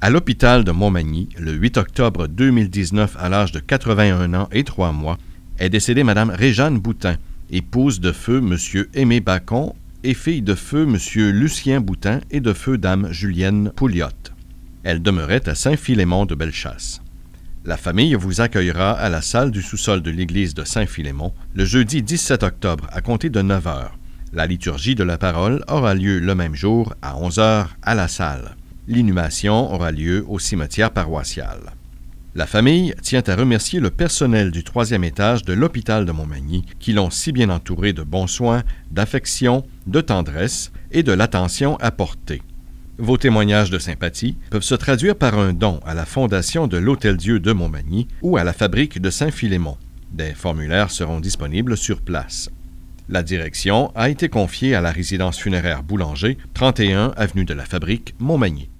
À l'hôpital de Montmagny, le 8 octobre 2019, à l'âge de 81 ans et 3 mois, est décédée Mme Réjeanne Boutin, épouse de feu M. Aimé Bacon et fille de feu M. Lucien Boutin et de feu Dame Julienne Pouliotte. Elle demeurait à Saint-Philémon de Bellechasse. La famille vous accueillera à la salle du sous-sol de l'église de Saint-Philémon le jeudi 17 octobre à compter de 9 heures. La liturgie de la parole aura lieu le même jour à 11 h à la salle. L'inhumation aura lieu au cimetière paroissial. La famille tient à remercier le personnel du troisième étage de l'hôpital de Montmagny qui l'ont si bien entouré de bons soins, d'affection, de tendresse et de l'attention apportée. Vos témoignages de sympathie peuvent se traduire par un don à la Fondation de l'Hôtel-Dieu de Montmagny ou à la Fabrique de Saint-Philémon. Des formulaires seront disponibles sur place. La direction a été confiée à la résidence funéraire Boulanger, 31 avenue de la Fabrique, Montmagny.